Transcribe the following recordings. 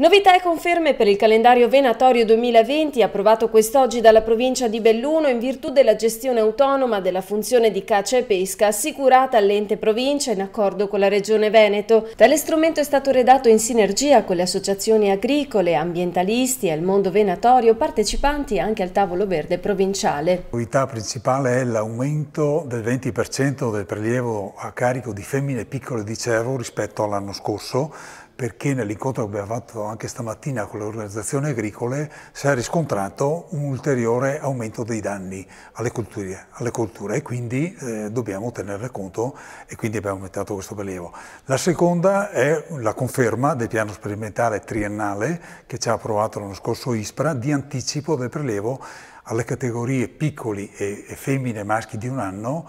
Novità e conferme per il calendario venatorio 2020 approvato quest'oggi dalla provincia di Belluno in virtù della gestione autonoma della funzione di caccia e pesca assicurata all'ente provincia in accordo con la regione Veneto. Tale strumento è stato redatto in sinergia con le associazioni agricole, ambientalisti e il mondo venatorio partecipanti anche al tavolo verde provinciale. La novità principale è l'aumento del 20% del prelievo a carico di femmine piccole di cervo rispetto all'anno scorso perché nell'incontro che abbiamo fatto anche stamattina con le organizzazioni agricole si è riscontrato un ulteriore aumento dei danni alle culture, alle culture e quindi eh, dobbiamo tenerne conto e quindi abbiamo aumentato questo prelievo. La seconda è la conferma del piano sperimentale triennale che ci ha approvato l'anno scorso ISPRA di anticipo del prelievo alle categorie piccoli e, femmine e maschi di un anno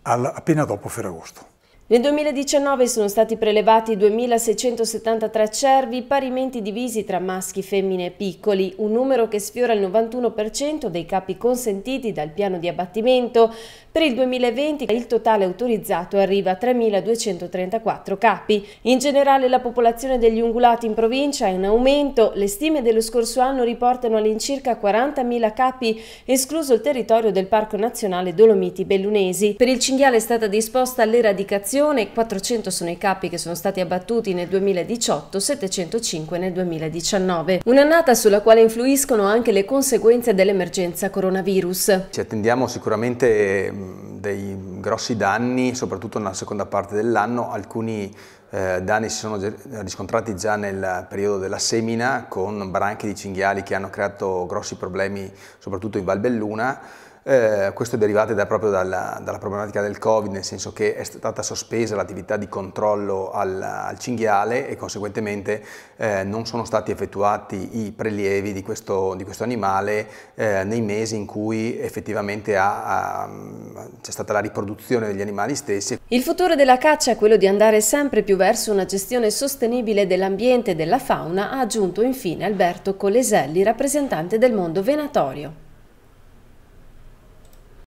al, appena dopo Ferragosto. Nel 2019 sono stati prelevati 2.673 cervi, parimenti divisi tra maschi, femmine e piccoli, un numero che sfiora il 91% dei capi consentiti dal piano di abbattimento. Per il 2020 il totale autorizzato arriva a 3.234 capi. In generale la popolazione degli ungulati in provincia è in aumento, le stime dello scorso anno riportano all'incirca 40.000 capi, escluso il territorio del Parco Nazionale Dolomiti Bellunesi. Per il cinghiale è stata disposta l'eradicazione uccisione, 400 sono i capi che sono stati abbattuti nel 2018, 705 nel 2019. Un'annata sulla quale influiscono anche le conseguenze dell'emergenza coronavirus. Ci attendiamo sicuramente mm, dei grossi danni, soprattutto nella seconda parte dell'anno, alcuni eh, danni si sono riscontrati già nel periodo della semina con branche di cinghiali che hanno creato grossi problemi soprattutto in Valbelluna eh, questo è derivato da, proprio dalla, dalla, problematica del Covid, nel senso che è stata sospesa l'attività di controllo al, al cinghiale e conseguentemente eh, non sono stati effettuati i prelievi di questo, di questo animale eh, nei mesi in cui effettivamente c'è stata la riproduzione degli animali stessi. Il futuro della caccia è quello di andare sempre più verso una gestione sostenibile dell'ambiente e della fauna, ha aggiunto infine Alberto Coleselli, rappresentante del mondo venatorio.